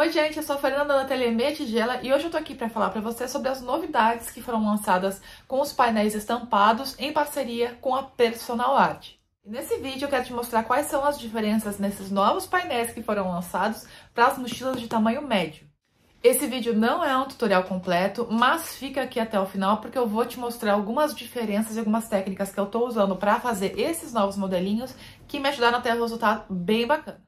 Oi, gente, eu sou a Fernanda da Telemê Tigela e hoje eu tô aqui para falar para você sobre as novidades que foram lançadas com os painéis estampados em parceria com a Personal Art. Nesse vídeo eu quero te mostrar quais são as diferenças nesses novos painéis que foram lançados para as mochilas de tamanho médio. Esse vídeo não é um tutorial completo, mas fica aqui até o final porque eu vou te mostrar algumas diferenças e algumas técnicas que eu tô usando para fazer esses novos modelinhos que me ajudaram a ter um resultado bem bacana.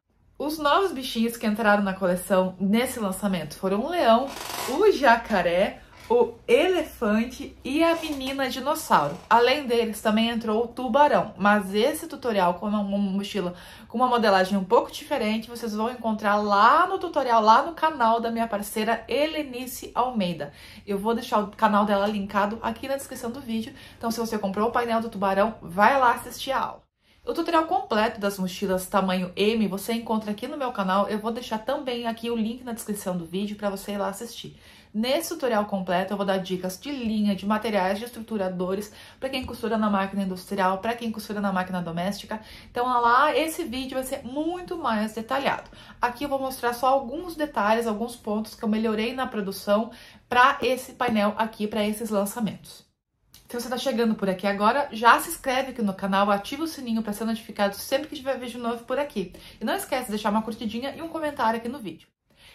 Os novos bichinhos que entraram na coleção nesse lançamento foram o leão, o jacaré, o elefante e a menina dinossauro. Além deles, também entrou o tubarão. Mas esse tutorial com é uma mochila com uma modelagem um pouco diferente, vocês vão encontrar lá no tutorial, lá no canal da minha parceira Helenice Almeida. Eu vou deixar o canal dela linkado aqui na descrição do vídeo. Então, se você comprou o painel do tubarão, vai lá assistir a aula. O tutorial completo das mochilas tamanho M você encontra aqui no meu canal. Eu vou deixar também aqui o link na descrição do vídeo para você ir lá assistir. Nesse tutorial completo eu vou dar dicas de linha, de materiais, de estruturadores para quem costura na máquina industrial, para quem costura na máquina doméstica. Então lá esse vídeo vai ser muito mais detalhado. Aqui eu vou mostrar só alguns detalhes, alguns pontos que eu melhorei na produção para esse painel aqui, para esses lançamentos. Se então, você está chegando por aqui agora, já se inscreve aqui no canal, ativa o sininho para ser notificado sempre que tiver vídeo novo por aqui. E não esquece de deixar uma curtidinha e um comentário aqui no vídeo.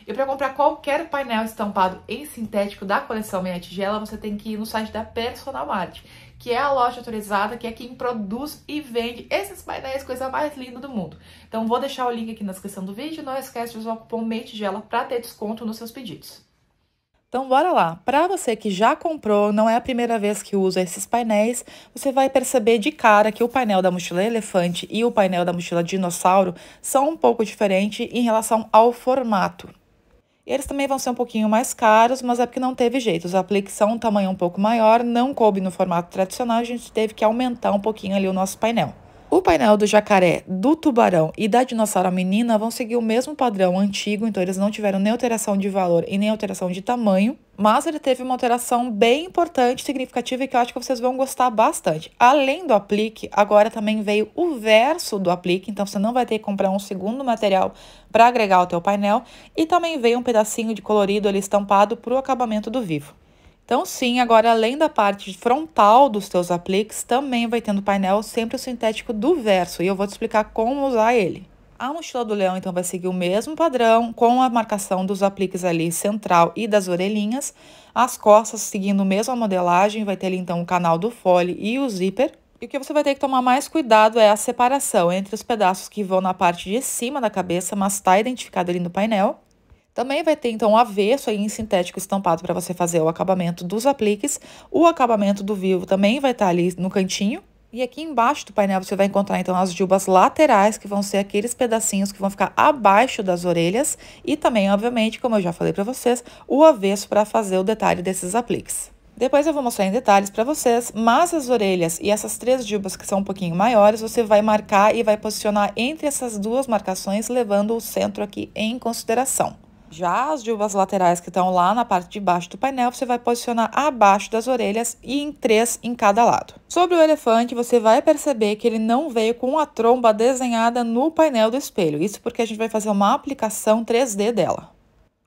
E para comprar qualquer painel estampado em sintético da coleção Meia Tigela, você tem que ir no site da Personal Art, que é a loja autorizada, que é quem produz e vende esses painéis, coisa mais linda do mundo. Então vou deixar o link aqui na descrição do vídeo, não esquece de usar o cupom Meia Tigela para ter desconto nos seus pedidos. Então, bora lá. Para você que já comprou, não é a primeira vez que usa esses painéis, você vai perceber de cara que o painel da mochila elefante e o painel da mochila dinossauro são um pouco diferentes em relação ao formato. eles também vão ser um pouquinho mais caros, mas é porque não teve jeito. Os apliques são é um tamanho um pouco maior, não coube no formato tradicional, a gente teve que aumentar um pouquinho ali o nosso painel. O painel do jacaré, do tubarão e da dinossauro menina vão seguir o mesmo padrão antigo, então eles não tiveram nem alteração de valor e nem alteração de tamanho, mas ele teve uma alteração bem importante, significativa e que eu acho que vocês vão gostar bastante. Além do aplique, agora também veio o verso do aplique, então você não vai ter que comprar um segundo material para agregar ao teu painel e também veio um pedacinho de colorido ali estampado para o acabamento do vivo. Então, sim, agora além da parte frontal dos teus apliques, também vai tendo painel sempre o sintético do verso. E eu vou te explicar como usar ele. A mochila do leão, então, vai seguir o mesmo padrão, com a marcação dos apliques ali central e das orelhinhas. As costas seguindo a mesma modelagem, vai ter ali, então, o canal do fole e o zíper. E o que você vai ter que tomar mais cuidado é a separação entre os pedaços que vão na parte de cima da cabeça, mas está identificado ali no painel, também vai ter então o avesso aí em sintético estampado para você fazer o acabamento dos apliques. O acabamento do vivo também vai estar tá ali no cantinho. E aqui embaixo do painel você vai encontrar então as jubas laterais, que vão ser aqueles pedacinhos que vão ficar abaixo das orelhas. E também, obviamente, como eu já falei para vocês, o avesso para fazer o detalhe desses apliques. Depois eu vou mostrar em detalhes para vocês, mas as orelhas e essas três jubas que são um pouquinho maiores, você vai marcar e vai posicionar entre essas duas marcações, levando o centro aqui em consideração. Já as dilbas laterais que estão lá na parte de baixo do painel, você vai posicionar abaixo das orelhas e em três em cada lado. Sobre o elefante, você vai perceber que ele não veio com a tromba desenhada no painel do espelho. Isso porque a gente vai fazer uma aplicação 3D dela.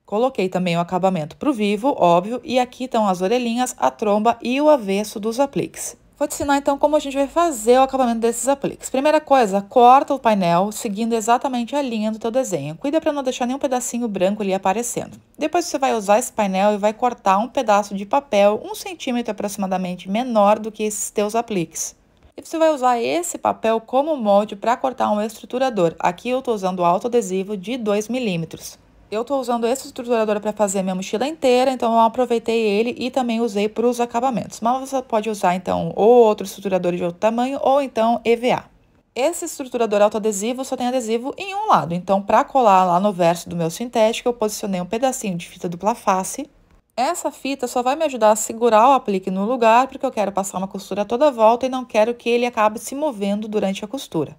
Coloquei também o acabamento para o vivo, óbvio, e aqui estão as orelhinhas, a tromba e o avesso dos apliques. Vou te ensinar então como a gente vai fazer o acabamento desses apliques. Primeira coisa, corta o painel seguindo exatamente a linha do teu desenho. Cuida para não deixar nenhum pedacinho branco ali aparecendo. Depois você vai usar esse painel e vai cortar um pedaço de papel um centímetro aproximadamente menor do que esses teus apliques. E você vai usar esse papel como molde para cortar um estruturador. Aqui eu estou usando o autoadesivo de 2 milímetros. Eu estou usando esse estruturador para fazer minha mochila inteira, então eu aproveitei ele e também usei para os acabamentos. Mas você pode usar, então, ou outro estruturador de outro tamanho, ou então EVA. Esse estruturador autoadesivo só tem adesivo em um lado, então para colar lá no verso do meu sintético, eu posicionei um pedacinho de fita dupla face. Essa fita só vai me ajudar a segurar o aplique no lugar, porque eu quero passar uma costura toda a volta e não quero que ele acabe se movendo durante a costura.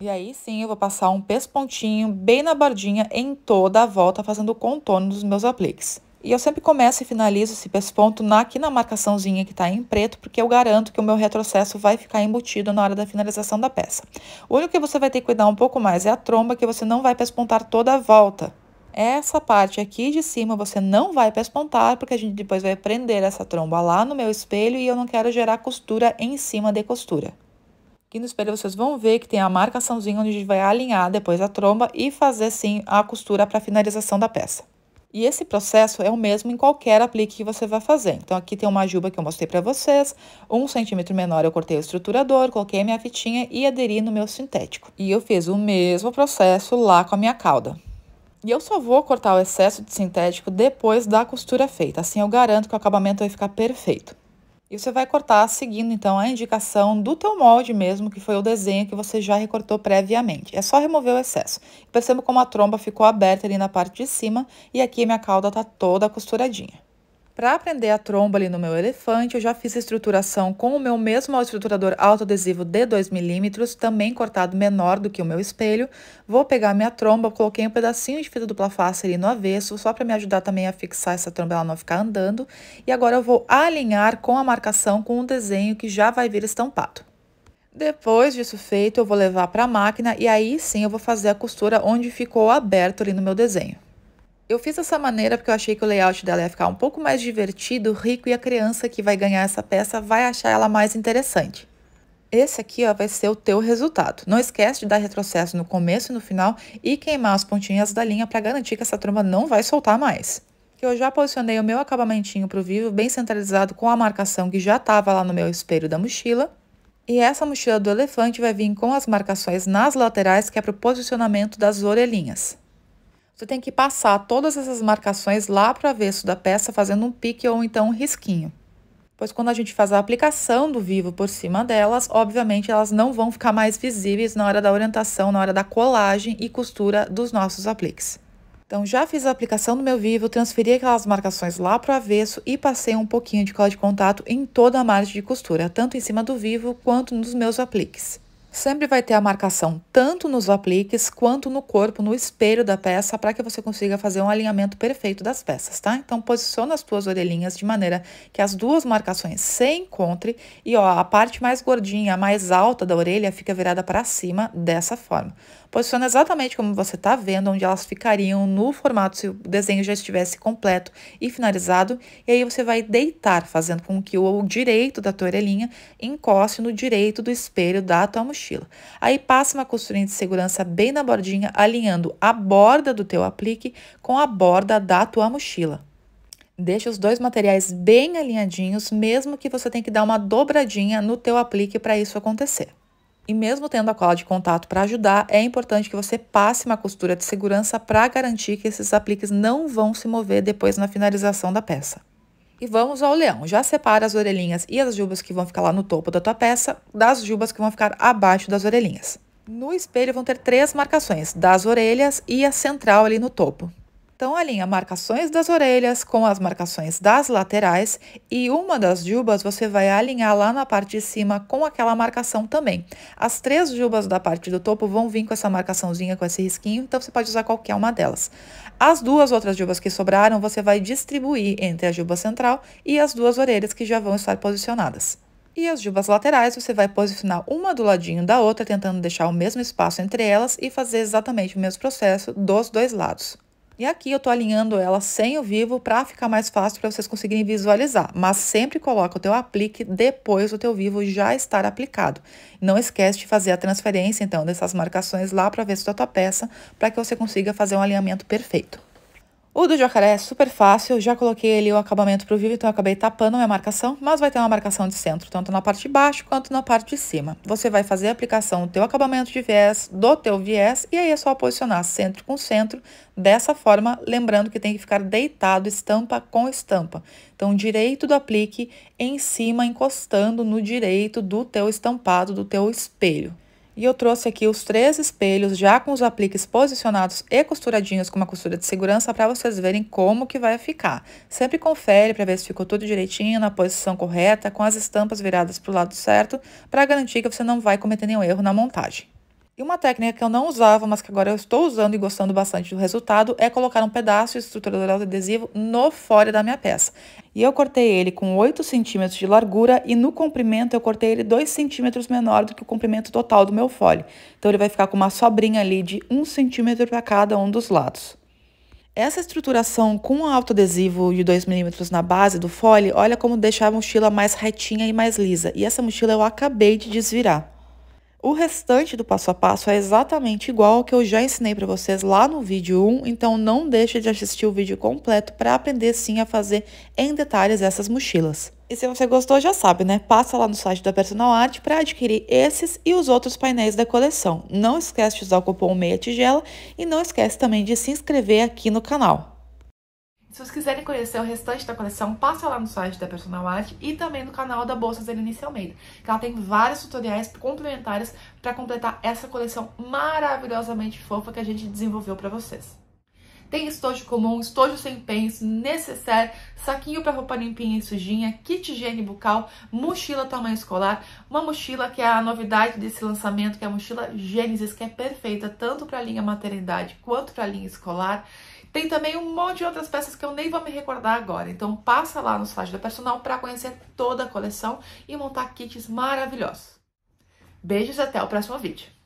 E aí sim eu vou passar um pespontinho bem na bordinha em toda a volta, fazendo o contorno dos meus apliques. E eu sempre começo e finalizo esse pesponto na, aqui na marcaçãozinha que está em preto, porque eu garanto que o meu retrocesso vai ficar embutido na hora da finalização da peça. O único que você vai ter que cuidar um pouco mais é a tromba, que você não vai pespontar toda a volta. Essa parte aqui de cima você não vai pespontar, porque a gente depois vai prender essa tromba lá no meu espelho e eu não quero gerar costura em cima de costura. Aqui no espelho vocês vão ver que tem a marcaçãozinha onde a gente vai alinhar depois a tromba e fazer sim a costura para finalização da peça. E esse processo é o mesmo em qualquer aplique que você vai fazer. Então, aqui tem uma juba que eu mostrei para vocês. Um centímetro menor eu cortei o estruturador, coloquei a minha fitinha e aderi no meu sintético. E eu fiz o mesmo processo lá com a minha cauda. E eu só vou cortar o excesso de sintético depois da costura feita. Assim, eu garanto que o acabamento vai ficar perfeito. E você vai cortar seguindo então a indicação do teu molde mesmo, que foi o desenho que você já recortou previamente. É só remover o excesso. Perceba como a tromba ficou aberta ali na parte de cima e aqui minha cauda tá toda costuradinha. Para aprender a tromba ali no meu elefante, eu já fiz estruturação com o meu mesmo estruturador autoadesivo de 2 milímetros, também cortado menor do que o meu espelho. Vou pegar minha tromba, coloquei um pedacinho de fita dupla face ali no avesso, só para me ajudar também a fixar essa tromba, ela não ficar andando. E agora eu vou alinhar com a marcação com o um desenho que já vai vir estampado. Depois disso feito, eu vou levar para a máquina e aí sim eu vou fazer a costura onde ficou aberto ali no meu desenho. Eu fiz dessa maneira porque eu achei que o layout dela ia ficar um pouco mais divertido, rico e a criança que vai ganhar essa peça vai achar ela mais interessante. Esse aqui ó, vai ser o teu resultado. Não esquece de dar retrocesso no começo e no final e queimar as pontinhas da linha para garantir que essa tromba não vai soltar mais. Eu já posicionei o meu acabamentinho para o vivo bem centralizado com a marcação que já estava lá no meu espelho da mochila. E essa mochila do elefante vai vir com as marcações nas laterais que é para o posicionamento das orelhinhas. Você tem que passar todas essas marcações lá para o avesso da peça, fazendo um pique ou então um risquinho. Pois quando a gente faz a aplicação do vivo por cima delas, obviamente elas não vão ficar mais visíveis na hora da orientação, na hora da colagem e costura dos nossos apliques. Então já fiz a aplicação do meu vivo, transferi aquelas marcações lá para o avesso e passei um pouquinho de cola de contato em toda a margem de costura, tanto em cima do vivo quanto nos meus apliques. Sempre vai ter a marcação tanto nos apliques quanto no corpo, no espelho da peça, para que você consiga fazer um alinhamento perfeito das peças, tá? Então, posiciona as tuas orelhinhas de maneira que as duas marcações se encontrem e, ó, a parte mais gordinha, a mais alta da orelha fica virada para cima dessa forma. Posiciona exatamente como você está vendo, onde elas ficariam no formato se o desenho já estivesse completo e finalizado. E aí você vai deitar, fazendo com que o direito da tua orelhinha encoste no direito do espelho da tua mochila mochila. Aí passa uma costurinha de segurança bem na bordinha, alinhando a borda do teu aplique com a borda da tua mochila. Deixa os dois materiais bem alinhadinhos, mesmo que você tenha que dar uma dobradinha no teu aplique para isso acontecer. E mesmo tendo a cola de contato para ajudar, é importante que você passe uma costura de segurança para garantir que esses apliques não vão se mover depois na finalização da peça. E vamos ao leão. Já separa as orelhinhas e as jubas que vão ficar lá no topo da tua peça das jubas que vão ficar abaixo das orelhinhas. No espelho vão ter três marcações, das orelhas e a central ali no topo. Então alinha marcações das orelhas com as marcações das laterais e uma das jubas você vai alinhar lá na parte de cima com aquela marcação também. As três jubas da parte do topo vão vir com essa marcaçãozinha, com esse risquinho, então você pode usar qualquer uma delas. As duas outras jubas que sobraram você vai distribuir entre a juba central e as duas orelhas que já vão estar posicionadas. E as jubas laterais você vai posicionar uma do ladinho da outra, tentando deixar o mesmo espaço entre elas e fazer exatamente o mesmo processo dos dois lados. E aqui eu estou alinhando ela sem o vivo para ficar mais fácil para vocês conseguirem visualizar. Mas sempre coloca o teu aplique depois do teu vivo já estar aplicado. Não esquece de fazer a transferência, então, dessas marcações lá para ver se tá tua peça, para que você consiga fazer um alinhamento perfeito. O do jacaré é super fácil, já coloquei ali o acabamento para o vivo, então eu acabei tapando a minha marcação, mas vai ter uma marcação de centro, tanto na parte de baixo quanto na parte de cima. Você vai fazer a aplicação do teu acabamento de viés, do teu viés, e aí é só posicionar centro com centro, dessa forma, lembrando que tem que ficar deitado estampa com estampa. Então, direito do aplique em cima, encostando no direito do teu estampado, do teu espelho. E eu trouxe aqui os três espelhos já com os apliques posicionados e costuradinhos com uma costura de segurança para vocês verem como que vai ficar. Sempre confere para ver se ficou tudo direitinho, na posição correta, com as estampas viradas para o lado certo, para garantir que você não vai cometer nenhum erro na montagem. E uma técnica que eu não usava, mas que agora eu estou usando e gostando bastante do resultado, é colocar um pedaço de estruturador adesivo no fora da minha peça e eu cortei ele com 8 centímetros de largura e no comprimento eu cortei ele 2 centímetros menor do que o comprimento total do meu fole. Então ele vai ficar com uma sobrinha ali de 1 centímetro para cada um dos lados. Essa estruturação com autoadesivo de 2 milímetros na base do fole, olha como deixa a mochila mais retinha e mais lisa. E essa mochila eu acabei de desvirar. O restante do passo a passo é exatamente igual ao que eu já ensinei para vocês lá no vídeo 1, então não deixe de assistir o vídeo completo para aprender sim a fazer em detalhes essas mochilas. E se você gostou, já sabe, né? Passa lá no site da Personal Art para adquirir esses e os outros painéis da coleção. Não esquece de usar o cupom meia tigela e não esquece também de se inscrever aqui no canal. Se vocês quiserem conhecer o restante da coleção, passa lá no site da Personal Art e também no canal da Bolsa Zelenice Almeida, que ela tem vários tutoriais complementares para completar essa coleção maravilhosamente fofa que a gente desenvolveu para vocês. Tem estojo comum, estojo sem penso, necessaire, saquinho para roupa limpinha e sujinha, kit higiene bucal, mochila tamanho escolar, uma mochila que é a novidade desse lançamento, que é a mochila Gênesis, que é perfeita tanto para a linha maternidade quanto para a linha escolar. Tem também um monte de outras peças que eu nem vou me recordar agora. Então passa lá no site da Personal para conhecer toda a coleção e montar kits maravilhosos. Beijos e até o próximo vídeo.